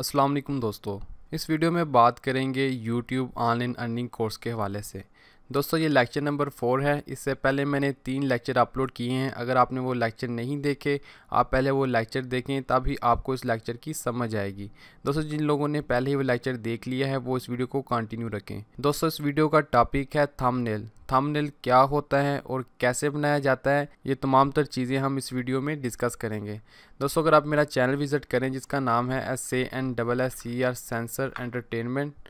अस्सलाम दोस्तों इस वीडियो में बात करेंगे यूट्यूब ऑनलाइन अर्निंग कोर्स के हवाले से दोस्तों ये लेक्चर नंबर फोर है इससे पहले मैंने तीन लेक्चर अपलोड किए हैं अगर आपने वो लेक्चर नहीं देखे आप पहले वो लेक्चर देखें तभी आपको इस लेक्चर की समझ आएगी दोस्तों जिन लोगों ने पहले ही वो लेक्चर देख लिया है वो इस वीडियो को कंटिन्यू रखें दोस्तों इस वीडियो का टॉपिक है थम नेल क्या होता है और कैसे बनाया जाता है ये तमाम तर चीज़ें हम इस वीडियो में डिस्कस करेंगे दोस्तों अगर आप मेरा चैनल विज़िट करें जिसका नाम है S A N double S C R Sensor Entertainment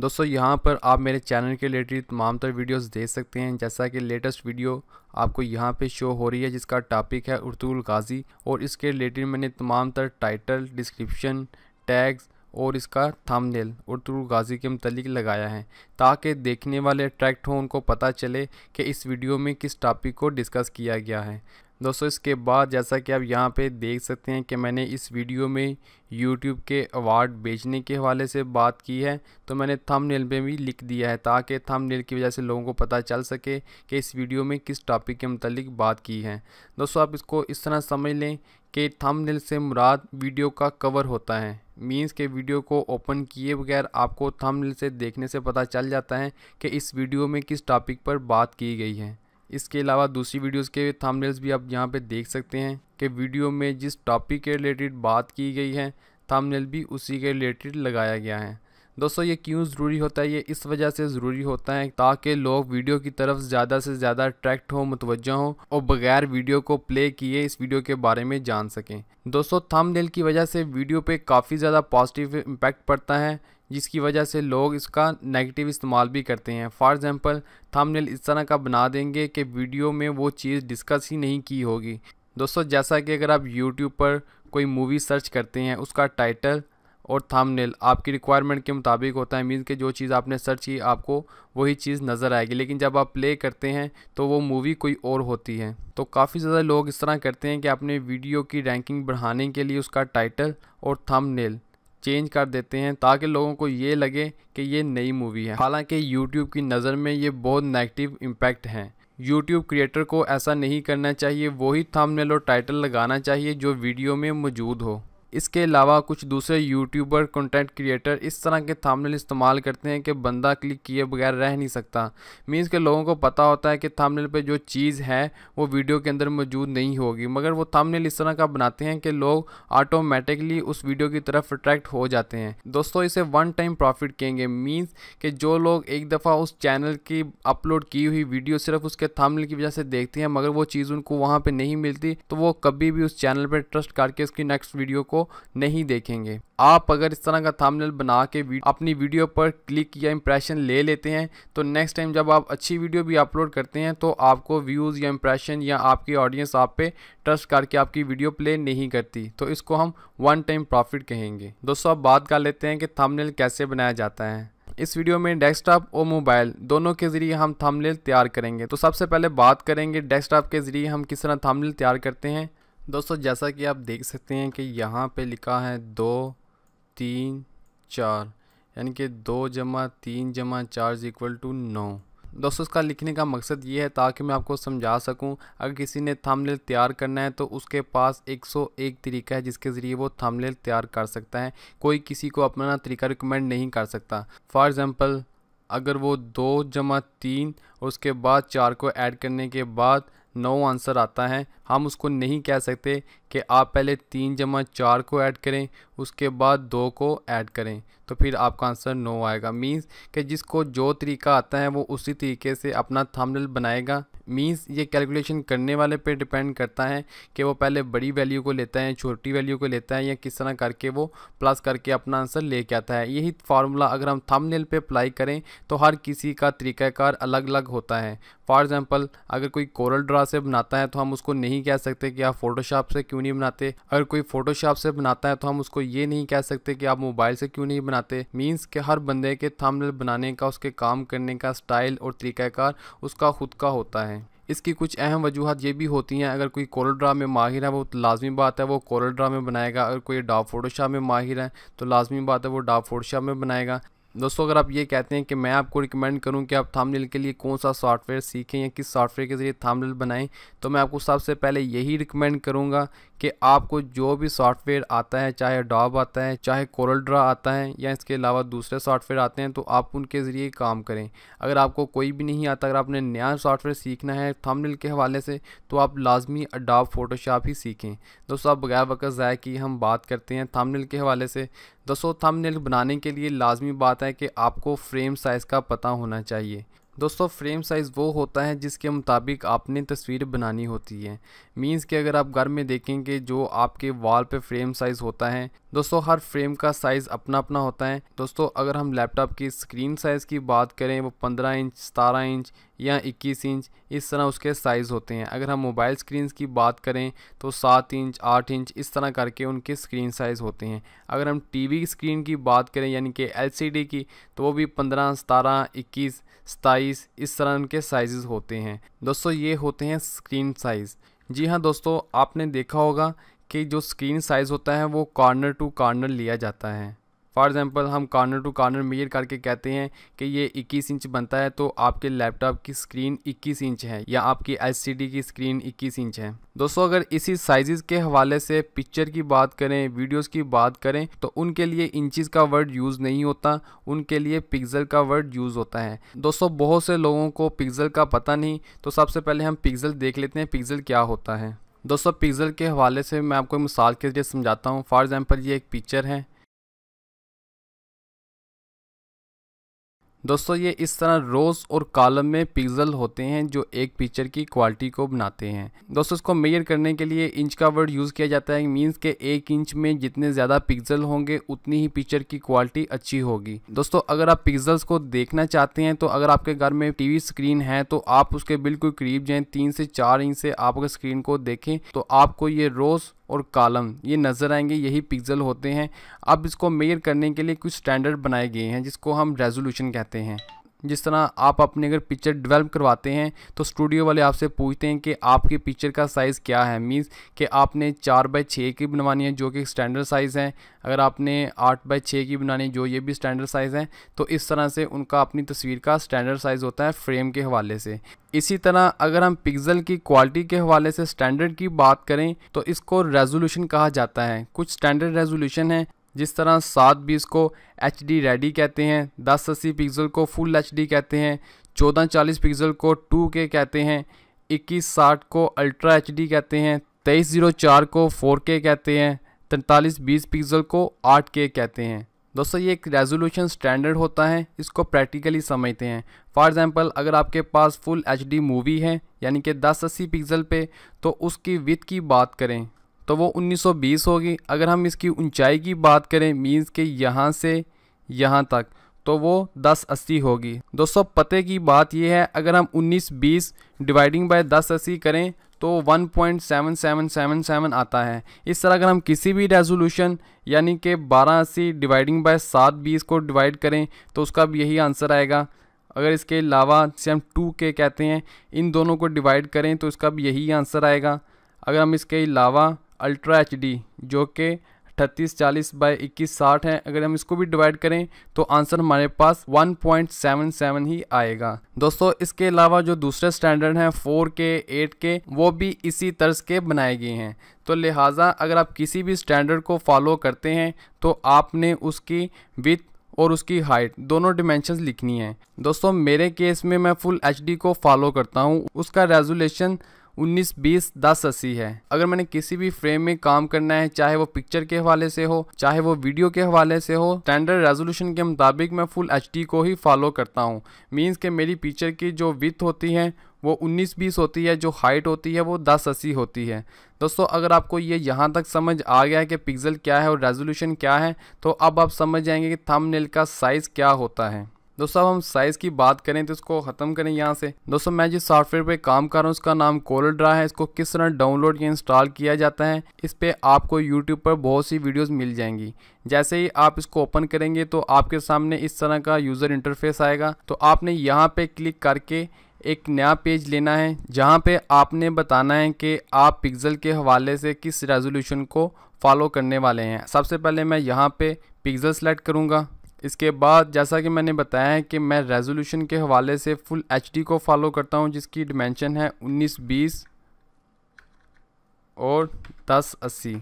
दोस्तों यहाँ पर आप मेरे चैनल के रिलेटेड तमाम तर वीडियोस देख सकते हैं जैसा कि लेटेस्ट वीडियो आपको यहाँ पे शो हो रही है जिसका टॉपिक है उर्दूल गाजी और इसके रिलेटेड मैंने तमाम तर टाइटल डिस्क्रिप्शन टैग्स और इसका थंबनेल उर्दू गाजी के मतलब लगाया है ताकि देखने वाले अट्रैक्ट हों उनको पता चले कि इस वीडियो में किस टॉपिक को डिस्कस किया गया है दोस्तों इसके बाद जैसा कि आप यहाँ पे देख सकते हैं कि मैंने इस वीडियो में यूट्यूब के अवार्ड बेचने के हवाले से बात की है तो मैंने थंबनेल में भी लिख दिया है ताकि थंबनेल की वजह से लोगों को पता चल सके कि इस वीडियो में किस टॉपिक के मतलब बात की है दोस्तों आप इसको इस तरह समझ लें कि थंबनेल से मुराद वीडियो का कवर होता है मींस के वीडियो को ओपन किए बगैर आपको थंबनेल से देखने से पता चल जाता है कि इस वीडियो में किस टॉपिक पर बात की गई है इसके अलावा दूसरी वीडियोस के थंबनेल्स भी आप यहाँ पे देख सकते हैं कि वीडियो में जिस टॉपिक के रिलेटेड बात की गई है थंबनेल भी उसी के रिलेटेड लगाया गया है दोस्तों ये क्यों ज़रूरी होता है ये इस वजह से ज़रूरी होता है ताकि लोग वीडियो की तरफ ज़्यादा से ज़्यादा अट्रैक्ट हो मुतवजह हों और बगैर वीडियो को प्ले किए इस वीडियो के बारे में जान सकें दोस्तों थंबनेल की वजह से वीडियो पे काफ़ी ज़्यादा पॉजिटिव इम्पैक्ट पड़ता है जिसकी वजह से लोग इसका नेगेटिव इस्तेमाल भी करते हैं फॉर एग्ज़ाम्पल थंबनेल इस तरह का बना देंगे कि वीडियो में वो चीज़ डिस्कस ही नहीं की होगी दोस्तों जैसा कि अगर आप यूट्यूब पर कोई मूवी सर्च करते हैं उसका टाइटल और थंबनेल आपकी रिक्वायरमेंट के मुताबिक होता है मीन कि जो चीज़ आपने सर्च की आपको वही चीज़ नज़र आएगी लेकिन जब आप प्ले करते हैं तो वो मूवी कोई और होती है तो काफ़ी ज़्यादा लोग इस तरह करते हैं कि अपने वीडियो की रैंकिंग बढ़ाने के लिए उसका टाइटल और थंबनेल चेंज कर देते हैं ताकि लोगों को ये लगे कि ये नई मूवी है हालांकि यूट्यूब की नज़र में ये बहुत नेगेटिव इम्पैक्ट हैं यूट्यूब क्रिएटर को ऐसा नहीं करना चाहिए वही थंबनेल और टाइटल लगाना चाहिए जो वीडियो में मौजूद हो इसके अलावा कुछ दूसरे यूट्यूबर कंटेंट क्रिएटर इस तरह के थामनेल इस्तेमाल करते हैं कि बंदा क्लिक किए बगैर रह नहीं सकता मीन्स के लोगों को पता होता है कि थामनेल पे जो चीज़ है वो वीडियो के अंदर मौजूद नहीं होगी मगर वो थामनेल इस तरह का बनाते हैं कि लोग ऑटोमेटिकली उस वीडियो की तरफ अट्रैक्ट हो जाते हैं दोस्तों इसे वन टाइम प्रॉफिट कहेंगे मीन्स कि जो लोग एक दफ़ा उस चैनल की अपलोड की हुई वीडियो सिर्फ उसके थामनेल की वजह से देखते हैं मगर वो चीज़ उनको वहाँ पर नहीं मिलती तो वो कभी भी उस चैनल पर ट्रस्ट करके उसकी नेक्स्ट वीडियो को नहीं देखेंगे आप अगर इस तरह का थामनेल बना के अपनी वीडियो पर क्लिक या इंप्रेशन ले लेते हैं तो नेक्स्ट टाइम जब आप अच्छी वीडियो भी अपलोड करते हैं तो आपको व्यूज़ या इंप्रेशन या आपकी ऑडियंस आप पे ट्रस्ट करके आपकी वीडियो प्ले नहीं करती तो इसको हम वन टाइम प्रॉफिट कहेंगे दोस्तों अब बात कर लेते हैं कि थामनेल कैसे बनाया जाता है इस वीडियो में डेस्कटॉप और मोबाइल दोनों के ज़रिए हम थंबनेल तैयार करेंगे तो सबसे पहले बात करेंगे डेस्कटॉप के ज़रिए हम किस तरह थंबनेल तैयार करते हैं दोस्तों जैसा कि आप देख सकते हैं कि यहाँ पे लिखा है दो तीन चार यानी कि दो जमा तीन जमा चार इक्वल टू नौ दोस्तों इसका लिखने का मकसद ये है ताकि मैं आपको समझा सकूं अगर किसी ने थंबनेल तैयार करना है तो उसके पास 101 तरीका है जिसके ज़रिए वो थंबनेल तैयार कर सकता है कोई किसी को अपना तरीका रिकमेंड नहीं कर सकता फॉर एग्ज़ाम्पल अगर वो दो जमा तीन उसके बाद चार को ऐड करने के बाद नो आंसर आता है हम उसको नहीं कह सकते कि आप पहले तीन जमा चार को ऐड करें उसके बाद दो को ऐड करें तो फिर आपका आंसर नो आएगा मींस कि जिसको जो तरीका आता है वो उसी तरीके से अपना थंबनेल बनाएगा मींस ये कैलकुलेशन करने वाले पे डिपेंड करता है कि वो पहले बड़ी वैल्यू को लेता है छोटी वैल्यू को लेता है या किस तरह करके वो प्लस करके अपना आंसर लेके आता है यही फार्मूला अगर हम थंबनेल पे अप्लाई करें तो हर किसी का तरीक़ाकार अलग अलग होता है फॉर एग्ज़ाम्पल अगर कोई कोरल ड्रा से बनाता है तो हम उसको नहीं कह सकते कि आप फ़ोटोशॉप से क्यों नहीं बनाते अगर कोई फ़ोटोशॉप से बनाता है तो हम उसको ये नहीं कह सकते कि आप मोबाइल से क्यों नहीं बनाते मीन्स के हर बंदे के थंबनेल बनाने का उसके काम करने का स्टाइल और तरीक़ाकार उसका खुद का होता है इसकी कुछ अहम वजूहत ये भी होती हैं अगर कोई कोरल ड्रा में माहिर है वो तो लाजमी बात है वो कोरल ड्रा में बनाएगा अगर कोई डाब फोटोशाप में माहिर है तो लाजमी बात है वो डाब फोटोशाप में बनाएगा दोस्तों अगर आप ये कहते हैं कि मैं आपको रिकमेंड करूं कि आप थामनेल के लिए कौन सा सॉफ्टवेयर सीखें या किस सॉफ्टवेयर के ज़रिए थामनेल बनाएं तो मैं आपको सबसे पहले यही रिकमेंड करूंगा कि आपको जो भी सॉफ्टवेयर आता है चाहे डॉब आता है चाहे कोरल ड्रा आता है या इसके अलावा दूसरे सॉफ्टवेयर आते हैं तो आप उनके ज़रिए काम करें अगर आपको कोई भी नहीं आता अगर आपने नया सॉफ्टवेयर सीखना है थंबनेल के हवाले से तो आप लाजमी डॉब फ़ोटोशॉप ही सीखें दोस्तों आप बगैर वक्त ज़ाय की हम बात करते हैं थंबनेल के हवाले से दोस्तों थंबनेल बनाने के लिए लाजमी बात है कि आपको फ्रेम साइज़ का पता होना चाहिए दोस्तों फ्रेम साइज़ वो होता है जिसके मुताबिक आपने तस्वीर बनानी होती है मींस कि अगर आप घर में देखेंगे जो आपके वॉल पे फ्रेम साइज़ होता है दोस्तों हर फ्रेम का साइज़ अपना अपना होता है दोस्तों अगर हम लैपटॉप की स्क्रीन साइज़ की बात करें वो 15 इंच सतारह इंच या 21 इंच इस तरह उसके साइज़ होते हैं अगर हम मोबाइल स्क्रीन की बात करें तो सात इंच आठ इंच इस तरह करके उनके स्क्रीन साइज़ होते हैं अगर हम टीवी स्क्रीन की बात करें यानी कि एलसीडी की तो वो भी पंद्रह सतारह इक्कीस सताईस इस तरह उनके साइज़ होते हैं दोस्तों ये होते हैं स्क्रीन साइज़ जी हाँ दोस्तों आपने देखा होगा कि जो स्क्रीन साइज़ होता है वो कॉर्नर टू कॉर्नर लिया जाता है फॉर एग्ज़ाम्पल हम कॉर्नर टू कॉर्नर मेजर करके कहते हैं कि ये 21 इंच बनता है तो आपके लैपटॉप की स्क्रीन 21 इंच है या आपकी एच की स्क्रीन 21 इंच है दोस्तों अगर इसी साइज़ के हवाले से पिक्चर की बात करें वीडियोज़ की बात करें तो उनके लिए इंचज़ का वर्ड यूज़ नहीं होता उनके लिए पिक्ज़ल का वर्ड यूज़ होता है दोस्तों बहुत से लोगों को पिक्ज़ल का पता नहीं तो सबसे पहले हम पिक्ज़ल देख लेते हैं पिक्ज़ल क्या होता है दोस्तों पिक्ज़ल के हवाले से मैं आपको मिसाल के जरिए समझाता हूँ फॉर एग्ज़ाम्पल ये एक पिक्चर है दोस्तों ये इस तरह रोज़ और कॉलम में पिक्सल होते हैं जो एक पिक्चर की क्वालिटी को बनाते हैं दोस्तों इसको मेयर करने के लिए इंच का वर्ड यूज़ किया जाता है मींस के एक इंच में जितने ज़्यादा पिक्सल होंगे उतनी ही पिक्चर की क्वालिटी अच्छी होगी दोस्तों अगर आप पिक्सल्स को देखना चाहते हैं तो अगर आपके घर में टीवी स्क्रीन है तो आप उसके बिल्कुल करीब जाएँ तीन से चार इंच से आप स्क्रीन को देखें तो आपको ये रोज़ और कॉलम ये नज़र आएंगे यही पिक्सल होते हैं अब इसको मेयर करने के लिए कुछ स्टैंडर्ड बनाए गए हैं जिसको हम रेजोल्यूशन कहते हैं जिस तरह आप अपने अगर पिक्चर डेवलप करवाते हैं तो स्टूडियो वाले आपसे पूछते हैं कि आपकी पिक्चर का साइज़ क्या है मीन्स कि आपने चार बाई छः की बनवानी है जो कि स्टैंडर्ड साइज़ है अगर आपने आठ बाई छः की बनानी है जो ये भी स्टैंडर्ड साइज़ है तो इस तरह से उनका अपनी तस्वीर का स्टैंडर्ड साइज़ होता है फ्रेम के हवाले से इसी तरह अगर हम पिक्सल की क्वालिटी के हवाले से स्टैंडर्ड की बात करें तो इसको रेजोल्यूशन कहा जाता है कुछ स्टैंडर्ड रेजोल्यूशन है जिस तरह सात बीस को एच डी रेडी कहते हैं दस अस्सी पिक्सल को फुल एच डी कहते हैं चौदह चालीस पिक्सल को टू के कहते हैं इक्कीस साठ को अल्ट्रा एच डी कहते हैं तेईस जीरो चार को फोर के कहते हैं तैंतालीस बीस पिक्सल को आठ के कहते हैं दोस्तों ये एक रेजोल्यूशन स्टैंडर्ड होता है इसको प्रैक्टिकली समझते हैं फॉर एग्ज़ाम्पल अगर आपके पास फुल एच मूवी है यानी कि दस अस्सी पिक्सल पे तो उसकी विथ की बात करें तो वो 1920 होगी अगर हम इसकी ऊंचाई की बात करें मीन्स के यहाँ से यहाँ तक तो वो अस्सी होगी दोस्तों पते की बात यह है अगर हम 1920 डिवाइडिंग बाय अस्सी करें तो 1.7777 आता है इस तरह अगर हम किसी भी रेजोल्यूशन यानी कि बारह अस्सी डिवाइडिंग बाय सात बीस को डिवाइड करें तो उसका भी यही आंसर आएगा अगर इसके अलावा से हम टू के कहते हैं इन दोनों को डिवाइड करें तो इसका भी यही आंसर आएगा अगर हम इसके अलावा अल्ट्रा एच डी जो कि अठतीस चालीस बाई इक्कीस साठ है अगर हम इसको भी डिवाइड करें तो आंसर हमारे पास 1.77 ही आएगा दोस्तों इसके अलावा जो दूसरे स्टैंडर्ड हैं 4K, 8K वो भी इसी तर्ज के बनाए गए हैं तो लिहाजा अगर आप किसी भी स्टैंडर्ड को फॉलो करते हैं तो आपने उसकी विथ और उसकी हाइट दोनों डिमेंशन लिखनी है दोस्तों मेरे केस में मैं फुल एच को फॉलो करता हूँ उसका रेजोलेशन उन्नीस बीस दस अस्सी है अगर मैंने किसी भी फ्रेम में काम करना है चाहे वो पिक्चर के हवाले से हो चाहे वो वीडियो के हवाले से हो स्टैंडर्ड रेजोल्यूशन के मुताबिक मैं फुल एच को ही फॉलो करता हूँ मीन्स कि मेरी पिक्चर की जो विथ होती है वो उन्नीस बीस होती है जो हाइट होती है वो दस अस्सी होती है दोस्तों अगर आपको ये यहाँ तक समझ आ गया है कि पिक्सल क्या है और रेजोल्यूशन क्या है तो अब आप समझ जाएंगे कि थंबनेल का साइज़ क्या होता है दोस्तों अब हम साइज़ की बात करें तो इसको ख़त्म करें यहाँ से दोस्तों मैं जिस सॉफ्टवेयर पे काम कर रहा हूँ उसका नाम कोलर ड्रा है इसको किस तरह डाउनलोड या इंस्टॉल किया जाता है इस पर आपको यूट्यूब पर बहुत सी वीडियोस मिल जाएंगी जैसे ही आप इसको ओपन करेंगे तो आपके सामने इस तरह का यूज़र इंटरफेस आएगा तो आपने यहाँ पर क्लिक करके एक नया पेज लेना है जहाँ पे आपने बताना है कि आप पिक्जल के हवाले से किस रेजोल्यूशन को फॉलो करने वाले हैं सबसे पहले मैं यहाँ पे पिक्जल सेलेक्ट करूँगा इसके बाद जैसा कि मैंने बताया है कि मैं रेजोल्यूशन के हवाले से फुल एच को फॉलो करता हूँ जिसकी डिमेंशन है उन्नीस बीस और दस अस्सी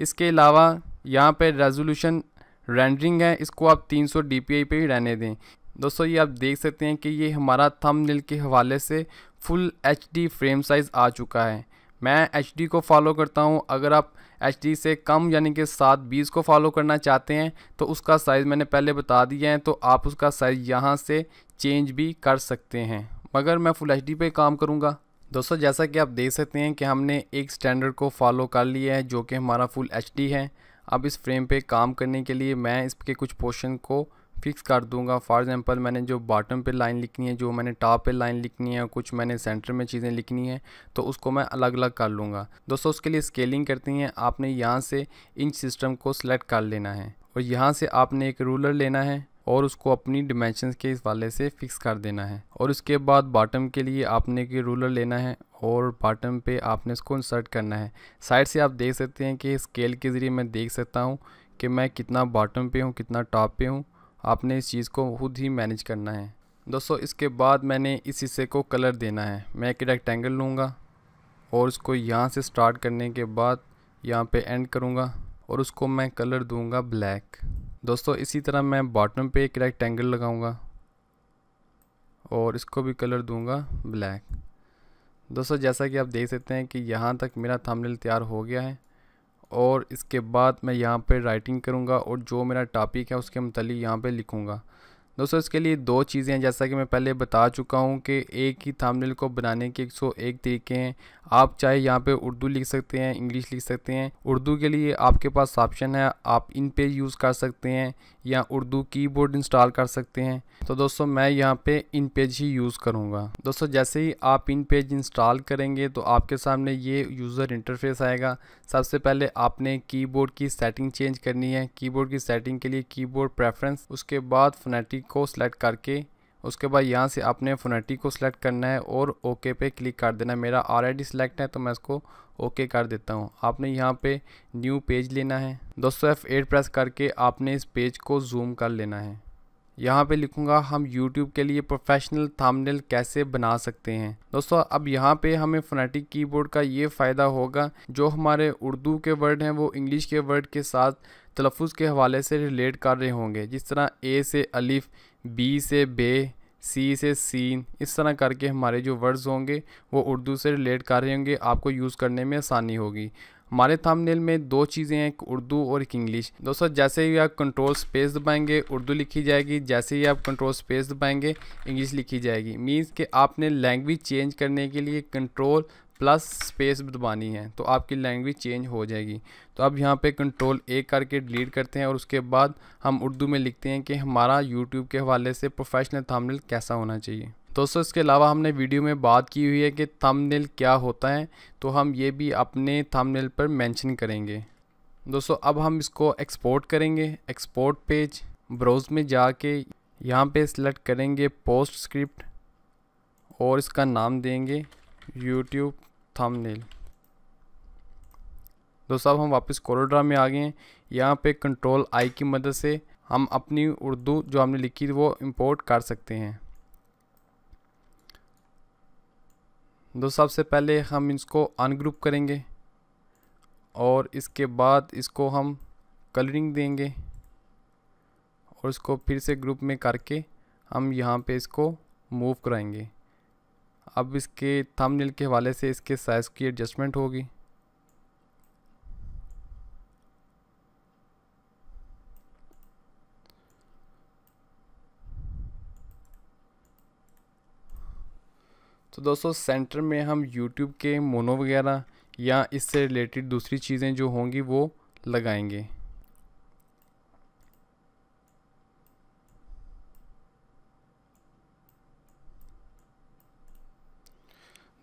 इसके अलावा यहाँ पे रेजोल्यूशन रेंडरिंग है इसको आप 300 सौ डी पे ही रहने दें दोस्तों ये आप देख सकते हैं कि ये हमारा थंबनेल के हवाले से फुल एच फ्रेम साइज़ आ चुका है मैं एच को फॉलो करता हूँ अगर आप एच से कम यानी कि सात बीस को फॉलो करना चाहते हैं तो उसका साइज़ मैंने पहले बता दिया है तो आप उसका साइज़ यहाँ से चेंज भी कर सकते हैं मगर मैं फुल एच पे काम करूँगा दोस्तों जैसा कि आप देख सकते हैं कि हमने एक स्टैंडर्ड को फॉलो कर लिया है जो कि हमारा फुल एच है अब इस फ्रेम पर काम करने के लिए मैं इसके कुछ पोर्शन को फिक्स कर दूंगा फॉर एग्जांपल मैंने जो बॉटम पे लाइन लिखनी है जो मैंने टॉप पे लाइन लिखनी है कुछ मैंने सेंटर में चीज़ें लिखनी है तो उसको मैं अलग अलग कर लूँगा दोस्तों उसके लिए स्केलिंग करती हैं आपने यहाँ से इंच सिस्टम को सिलेक्ट कर लेना है और यहाँ से आपने एक रूलर लेना है और उसको अपनी डिमेंशन के इस वाले से फिक्स कर देना है और उसके बाद बॉटम के लिए आपने एक रूलर लेना है और बॉटम पे आपने इसको इंसर्ट करना है साइड से आप देख सकते हैं कि स्केल के ज़रिए मैं देख सकता हूँ कि मैं कितना बॉटम पे हूँ कितना टॉप पे हूँ आपने इस चीज़ को खुद ही मैनेज करना है दोस्तों इसके बाद मैंने इस हिस्से को कलर देना है मैं एक रेक्टेंगल लूँगा और उसको यहाँ से स्टार्ट करने के बाद यहाँ पे एंड करूँगा और उसको मैं कलर दूँगा ब्लैक दोस्तों इसी तरह मैं बॉटम पे एक रेक्टेंगल लगाऊँगा और इसको भी कलर दूँगा ब्लैक दोस्तों जैसा कि आप देख सकते हैं कि यहाँ तक मेरा थंबनेल तैयार हो गया है और इसके बाद मैं यहाँ पर राइटिंग करूँगा और जो मेरा टॉपिक है उसके मतलब यहाँ पर लिखूँगा दोस्तों इसके लिए दो चीज़ें हैं जैसा कि मैं पहले बता चुका हूँ कि एक ही थामनेल को बनाने के 101 तरीके हैं आप चाहे यहाँ पे उर्दू लिख सकते हैं इंग्लिश लिख सकते हैं उर्दू के लिए आपके पास ऑप्शन है आप इन पे यूज़ कर सकते हैं या उर्दू कीबोर्ड इंस्टॉल कर सकते हैं तो दोस्तों मैं यहाँ पे इन पेज ही यूज़ करूँगा दोस्तों जैसे ही आप इन पेज इंस्टॉल करेंगे तो आपके सामने ये यूज़र इंटरफेस आएगा सबसे पहले आपने कीबोर्ड की सेटिंग चेंज करनी है कीबोर्ड की सेटिंग के लिए कीबोर्ड प्रेफरेंस उसके बाद फोनेटिक को सिलेक्ट करके उसके बाद यहाँ से आपने फोनेटिक को सिलेक्ट करना है और ओके पे क्लिक कर देना है मेरा ऑलरेडी सिलेक्ट है तो मैं इसको ओके कर देता हूँ आपने यहाँ पे न्यू पेज लेना है दोस्तों एफ एट प्रेस करके आपने इस पेज को जूम कर लेना है यहाँ पे लिखूँगा हम YouTube के लिए प्रोफेशनल थामनेल कैसे बना सकते हैं दोस्तों अब यहाँ पे हमें फोनेटिक कीबोर्ड का ये फ़ायदा होगा जो हमारे उर्दू के वर्ड हैं वो इंग्लिश के वर्ड के साथ तलफ़ के हवाले से रिलेट कर रहे होंगे जिस तरह ए से अलिफ़ बी से बे सी से सीन इस तरह करके हमारे जो वर्ड्स होंगे वो उर्दू से रिलेट कर रहे होंगे आपको यूज़ करने में आसानी होगी हमारे थंबनेल में दो चीज़ें हैं एक उर्दू और एक इंग्लिश दोस्तों जैसे ही आप कंट्रोल स्पेस दबाएंगे उर्दू लिखी जाएगी जैसे ही आप कंट्रोल स्पेस दबाएंगे इंग्लिश लिखी जाएगी मीन्स कि आपने लैंग्वेज चेंज करने के लिए कंट्रोल प्लस स्पेस दबानी है तो आपकी लैंग्वेज चेंज हो जाएगी तो अब यहाँ पे कंट्रोल ए करके डिलीट करते हैं और उसके बाद हम उर्दू में लिखते हैं कि हमारा यूट्यूब के हवाले से प्रोफेशनल थंबनेल कैसा होना चाहिए दोस्तों इसके अलावा हमने वीडियो में बात की हुई है कि थंबनेल क्या होता है तो हम ये भी अपने थंबनेल पर मैंशन करेंगे दोस्तों अब हम इसको एक्सपोर्ट करेंगे एक्सपोर्ट पेज ब्राउज में जाके यहाँ पे सिलेक्ट करेंगे पोस्ट स्क्रिप्ट और इसका नाम देंगे यूट्यूब थंबनेल दोस्तों अब हम वापस कोरोड्रा में आ गए हैं यहाँ पे कंट्रोल आई की मदद से हम अपनी उर्दू जो हमने लिखी थी वो इंपोर्ट कर सकते हैं दोस्तों सबसे पहले हम इसको अनग्रुप करेंगे और इसके बाद इसको हम कलरिंग देंगे और इसको फिर से ग्रुप में करके हम यहाँ पे इसको मूव कराएंगे अब इसके थंबनेल के हवाले से इसके साइज़ की एडजस्टमेंट होगी तो दोस्तों सेंटर में हम यूट्यूब के मोनो वगैरह या इससे रिलेटेड दूसरी चीज़ें जो होंगी वो लगाएंगे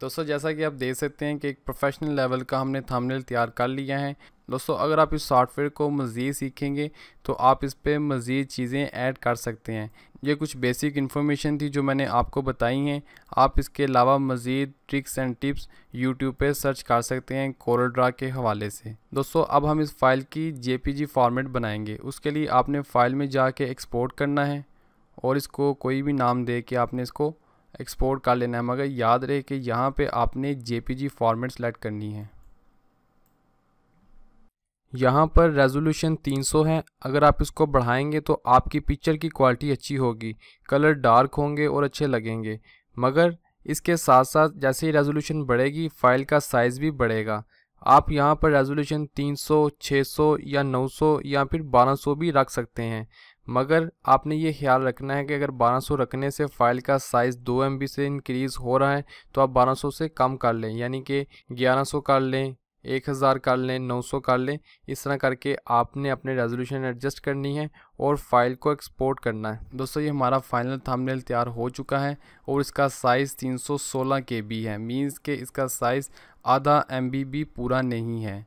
दोस्तों जैसा कि आप देख सकते हैं कि एक प्रोफेशनल लेवल का हमने थंबनेल तैयार कर लिया है दोस्तों अगर आप इस सॉफ्टवेयर को मज़ीद सीखेंगे तो आप इस पर मज़ीद चीज़ें ऐड कर सकते हैं ये कुछ बेसिक इन्फॉर्मेशन थी जो मैंने आपको बताई हैं आप इसके अलावा मज़ीद ट्रिक्स एंड टिप्स यूट्यूब पे सर्च कर सकते हैं कोरल ड्रा के हवाले से दोस्तों अब हम इस फ़ाइल की जे फॉर्मेट बनाएंगे उसके लिए आपने फ़ाइल में जाके एक्सपोर्ट करना है और इसको कोई भी नाम दे के आपने इसको एक्सपोर्ट कर लेना है मगर याद रहे कि यहाँ पे आपने जे फॉर्मेट सेलेक्ट करनी है यहाँ पर रेजोल्यूशन 300 है अगर आप इसको बढ़ाएंगे तो आपकी पिक्चर की क्वालिटी अच्छी होगी कलर डार्क होंगे और अच्छे लगेंगे मगर इसके साथ साथ जैसे ही रेजोल्यूशन बढ़ेगी फ़ाइल का साइज़ भी बढ़ेगा आप यहाँ पर रेजोल्यूशन 300, 600 या 900 या फिर 1200 भी रख सकते हैं मगर आपने ये ख्याल रखना है कि अगर 1200 रखने से फ़ाइल का साइज़ दो एम से इंक्रीज़ हो रहा है तो आप 1200 से कम कर लें यानी कि 1100 कर लें एक हज़ार कर लें नौ सौ कर लें इस तरह करके आपने अपने रेजोल्यूशन एडजस्ट करनी है और फाइल को एक्सपोर्ट करना है दोस्तों ये हमारा फाइनल थंबनेल तैयार हो चुका है और इसका साइज़ तीन सौ सोलह के बी है मीन्स के इसका साइज़ आधा एम बी भी पूरा नहीं है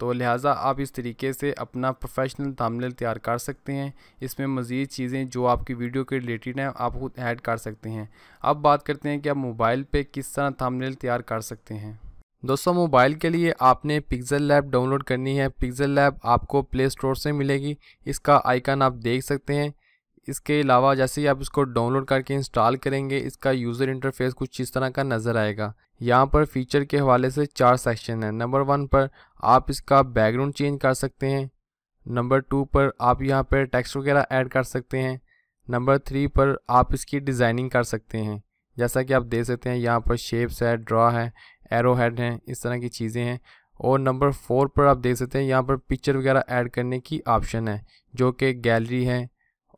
तो लिहाजा आप इस तरीके से अपना प्रोफेशनल थामनेल तैयार कर सकते हैं इसमें मज़ीद चीज़ें जो आपकी वीडियो के रिलेटेड हैं आप खुद ऐड कर सकते हैं अब बात करते हैं कि आप मोबाइल पर किस तरह थामनेल तैयार कर सकते हैं दोस्तों मोबाइल के लिए आपने पिक्ज़ल लैब डाउनलोड करनी है पिक्ज़ल लैब आपको प्ले स्टोर से मिलेगी इसका आइकन आप देख सकते हैं इसके अलावा जैसे ही आप इसको डाउनलोड करके इंस्टॉल करेंगे इसका यूज़र इंटरफेस कुछ इस तरह का नज़र आएगा यहाँ पर फीचर के हवाले से चार सेक्शन है नंबर वन पर आप इसका बैकग्राउंड चेंज कर सकते हैं नंबर टू पर आप यहाँ पर टेक्स्ट वगैरह ऐड कर सकते हैं नंबर थ्री पर आप इसकी डिज़ाइनिंग कर सकते हैं जैसा कि आप देख सकते हैं यहाँ पर शेप्स है ड्रा है एरो हेड हैं इस तरह की चीज़ें हैं और नंबर फोर पर आप देख सकते हैं यहाँ पर पिक्चर वगैरह ऐड करने की ऑप्शन है जो कि गैलरी है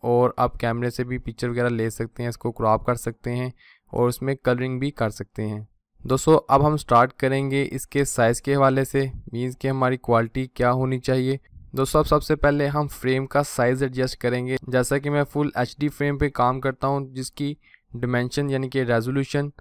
और आप कैमरे से भी पिक्चर वगैरह ले सकते हैं इसको क्रॉप कर सकते हैं और उसमें कलरिंग भी कर सकते हैं दोस्तों अब हम स्टार्ट करेंगे इसके साइज़ के हवाले से मीन्स कि हमारी क्वालिटी क्या होनी चाहिए दोस्तों अब सबसे पहले हम फ्रेम का साइज़ एडजस्ट करेंगे जैसा कि मैं फुल एच फ्रेम पे काम करता हूँ जिसकी डिमेंशन यानी कि रेजोल्यूशन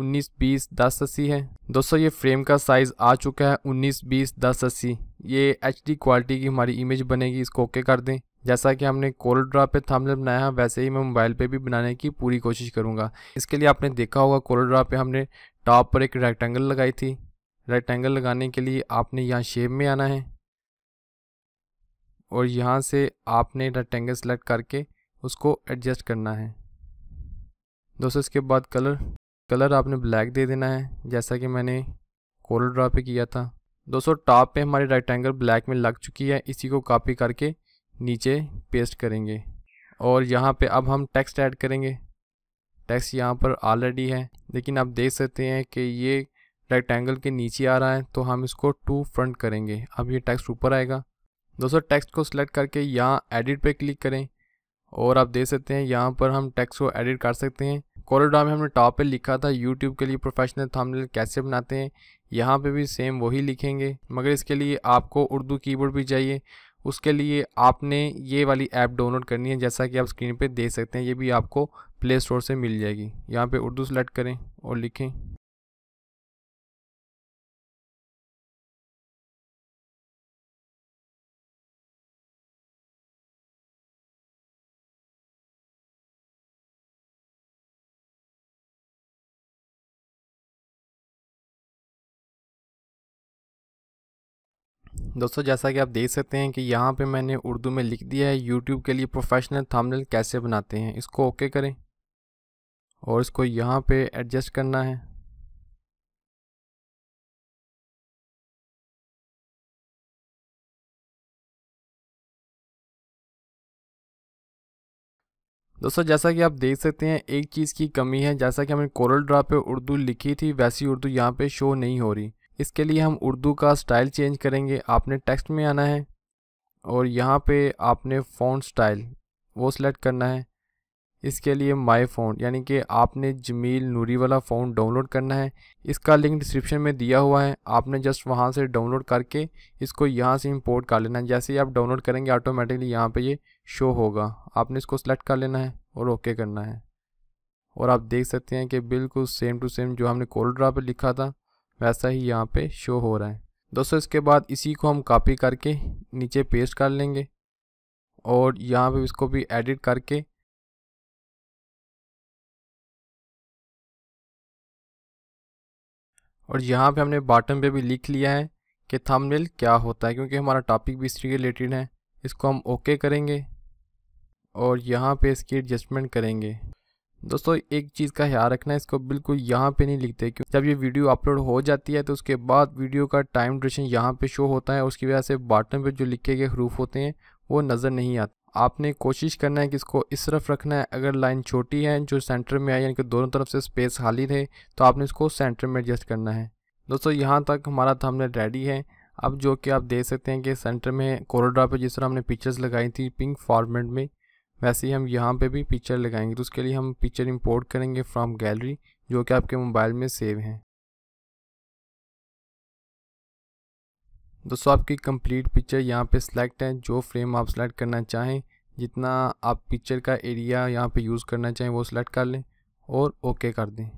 19 बीस दस अस्सी है दोस्तों ये फ्रेम का साइज़ आ चुका है 19 बीस दस अस्सी ये एच क्वालिटी की हमारी इमेज बनेगी इसको ओके कर दें जैसा कि हमने कोल्ड ड्रा पे थंबनेल बनाया है वैसे ही मैं मोबाइल पे भी बनाने की पूरी कोशिश करूँगा इसके लिए आपने देखा होगा कोल ड्रा पे हमने टॉप पर एक रेक्टेंगल लगाई थी रेक्टेंगल लगाने के लिए आपने यहाँ शेप में आना है और यहाँ से आपने रेक्टेंगल सेलेक्ट करके उसको एडजस्ट करना है दोस्तों इसके बाद कलर कलर आपने ब्लैक दे देना है जैसा कि मैंने कोल ड्रा पे किया था दोस्तों टॉप पे हमारी रेक्टेंगल ब्लैक में लग चुकी है इसी को कॉपी करके नीचे पेस्ट करेंगे और यहाँ पे अब हम टेक्स्ट ऐड करेंगे टेक्स्ट यहाँ पर ऑलरेडी है लेकिन आप देख सकते हैं कि ये रेक्टेंगल के नीचे आ रहा है तो हम इसको टू फ्रंट करेंगे अब ये टेक्स्ट ऊपर आएगा दोस्तों टेक्स्ट को सिलेक्ट करके यहाँ एडिट पे क्लिक करें और आप देख सकते हैं यहाँ पर हम टेक्स्ट को एडिट कर सकते हैं कॉलोडा में हमने टॉप पे लिखा था यूट्यूब के लिए प्रोफेशनल तो थंबनेल कैसे बनाते हैं यहाँ पे भी सेम वही लिखेंगे मगर इसके लिए आपको उर्दू कीबोर्ड भी चाहिए उसके लिए आपने ये वाली ऐप डाउनलोड करनी है जैसा कि आप स्क्रीन पे देख सकते हैं ये भी आपको प्ले स्टोर से मिल जाएगी यहाँ पे उर्दू सेलेक्ट करें और लिखें दोस्तों जैसा कि आप देख सकते हैं कि यहाँ पे मैंने उर्दू में लिख दिया है यूट्यूब के लिए प्रोफेशनल थंबनेल कैसे बनाते हैं इसको ओके करें और इसको यहाँ पे एडजस्ट करना है दोस्तों जैसा कि आप देख सकते हैं एक चीज़ की कमी है जैसा कि हमने कोरल ड्रा पे उर्दू लिखी थी वैसी उर्दू यहाँ पे शो नहीं हो रही इसके लिए हम उर्दू का स्टाइल चेंज करेंगे आपने टेक्स्ट में आना है और यहाँ पे आपने फ़ॉन्ट स्टाइल वो सिलेक्ट करना है इसके लिए माय फ़ॉन्ट यानी कि आपने जमील नूरी वाला फ़ॉन्ट डाउनलोड करना है इसका लिंक डिस्क्रिप्शन में दिया हुआ है आपने जस्ट वहाँ से डाउनलोड करके इसको यहाँ से इंपोर्ट कर लेना है जैसे ही आप डाउनलोड करेंगे ऑटोमेटिकली यहाँ पे ये शो होगा आपने इसको सेलेक्ट कर लेना है और ओके करना है और आप देख सकते हैं कि बिल्कुल सेम टू सेम जो हमने कोल्ड्रा पर लिखा था वैसा ही यहाँ पे शो हो रहा है दोस्तों इसके बाद इसी को हम कॉपी करके नीचे पेस्ट कर लेंगे और यहाँ पे इसको भी एडिट करके और यहाँ पे हमने बॉटम पे भी लिख लिया है कि थंबनेल क्या होता है क्योंकि हमारा टॉपिक भी इसी रिलेटेड है इसको हम ओके करेंगे और यहाँ पे इसकी एडजस्टमेंट करेंगे दोस्तों एक चीज़ का ख्याल रखना है इसको बिल्कुल यहाँ पे नहीं लिखते क्योंकि जब ये वीडियो अपलोड हो जाती है तो उसके बाद वीडियो का टाइम ड्यूरेशन यहाँ पे शो होता है उसकी वजह से बॉटम पे जो लिखे गए हरूफ होते हैं वो नज़र नहीं आते आपने कोशिश करना है कि इसको इस तरफ रखना है अगर लाइन छोटी है जो सेंटर में आई यानी कि दोनों तरफ से स्पेस खाली थे तो आपने इसको सेंटर में एडजस्ट करना है दोस्तों यहाँ तक हमारा थंबनेल रेडी है अब जो कि आप देख सकते हैं कि सेंटर में कोरोड्रा पे जिस तरह हमने पिक्चर्स लगाई थी पिंक फॉर्मेट में वैसे ही हम यहाँ पे भी पिक्चर लगाएंगे तो उसके लिए हम पिक्चर इंपोर्ट करेंगे फ्रॉम गैलरी जो कि आपके मोबाइल में सेव हैं दोस्तों आपकी कंप्लीट पिक्चर यहाँ पे सिलेक्ट है जो फ्रेम आप सेलेक्ट करना चाहें जितना आप पिक्चर का एरिया यहाँ पे यूज़ करना चाहें वो सिलेक्ट कर लें और ओके कर दें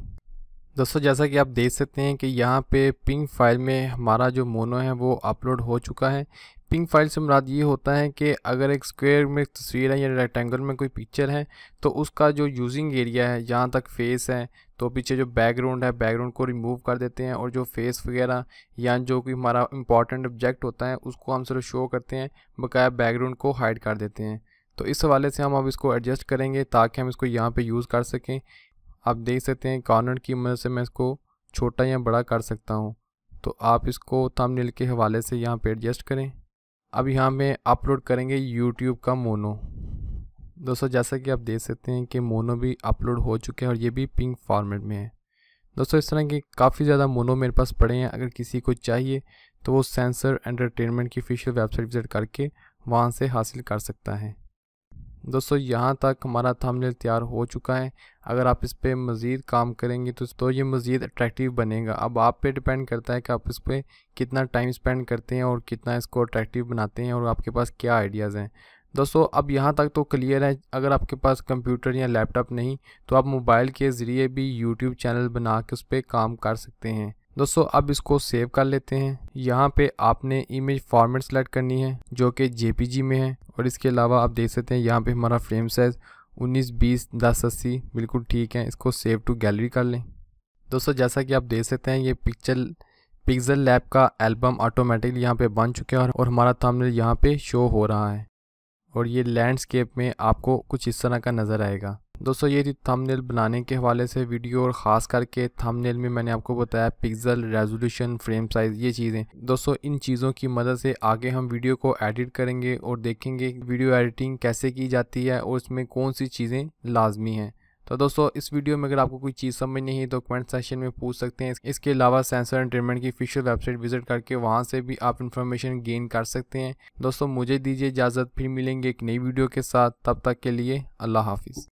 दोस्तों जैसा कि आप देख सकते हैं कि यहाँ पे पिंग फाइल में हमारा जो मोनो है वो अपलोड हो चुका है पिंक फाइल से मुराद ये होता है कि अगर एक स्क्वायर में तस्वीर है या रेक्टेंगल में कोई पिक्चर है तो उसका जो यूजिंग एरिया है जहाँ तक फेस है तो पीछे जो बैकग्राउंड है बैकग्राउंड को रिमूव कर देते हैं और जो फेस वगैरह या जो कोई हमारा इंपॉर्टेंट ऑब्जेक्ट होता है उसको हम सिर्फ शो करते हैं बकाया बैकग्राउंड को हाइड कर देते हैं तो इस हवाले से हम अब इसको एडजस्ट करेंगे ताकि हम इसको यहाँ पर यूज़ कर सकें आप देख सकते हैं कॉर्नर की मदद से मैं इसको छोटा या बड़ा कर सकता हूँ तो आप इसको थंबनेल के हवाले से यहाँ पे एडजस्ट करें अब यहाँ पे अपलोड करेंगे यूट्यूब का मोनो दोस्तों जैसा कि आप देख सकते हैं कि मोनो भी अपलोड हो चुके हैं और ये भी पिंक फॉर्मेट में है दोस्तों इस तरह के काफ़ी ज़्यादा मोनो मेरे पास पड़े हैं अगर किसी को चाहिए तो वो सेंसर एंटरटेनमेंट की ऑफिशियल वेबसाइट विज़िट करके वहाँ से हासिल कर सकता है दोस्तों यहाँ तक हमारा थंबनेल तैयार हो चुका है अगर आप इस पर मज़ीद काम करेंगे तो तो ये मज़ीद अट्रैक्टिव बनेगा अब आप पे डिपेंड करता है कि आप इस पर कितना टाइम स्पेंड करते हैं और कितना इसको अट्रैक्टिव बनाते हैं और आपके पास क्या आइडियाज़ हैं दोस्तों अब यहाँ तक तो क्लियर है अगर आपके पास कंप्यूटर या लैपटॉप नहीं तो आप मोबाइल के ज़रिए भी यूट्यूब चैनल बना के उस पर काम कर सकते हैं दोस्तों अब इसको सेव कर लेते हैं यहाँ पे आपने इमेज फॉर्मेट सेलेक्ट करनी है जो कि जेपीजी में है और इसके अलावा आप देख सकते हैं यहाँ पे हमारा फ्रेम साइज़ 19 20 दस अस्सी बिल्कुल ठीक है इसको सेव टू गैलरी कर लें दोस्तों जैसा कि आप देख सकते हैं ये पिक्चर पिक्जल लैब का एल्बम ऑटोमेटिकली यहाँ पर बन चुके हैं और हमारा थंबनेल यहाँ पर शो हो रहा है और ये लैंडस्केप में आपको कुछ इस तरह का नज़र आएगा दोस्तों ये थी थंबनेल बनाने के हवाले से वीडियो और ख़ास करके थंबनेल में मैंने आपको बताया पिक्सल रेजोल्यूशन फ्रेम साइज़ ये चीज़ें दोस्तों इन चीज़ों की मदद से आगे हम वीडियो को एडिट करेंगे और देखेंगे वीडियो एडिटिंग कैसे की जाती है और इसमें कौन सी चीज़ें लाजमी हैं तो दोस्तों इस वीडियो में अगर आपको कोई चीज़ समझ नहीं है तो कमेंट सेक्शन में पूछ सकते हैं इसके अलावा सेंसर एंटरटेनमेंट की ऑफिशियल वेबसाइट विजिट करके वहाँ से भी आप इन्फॉर्मेशन गेन कर सकते हैं दोस्तों मुझे दीजिए इजाज़त फिर मिलेंगे एक नई वीडियो के साथ तब तक के लिए अल्लाह हाफिज़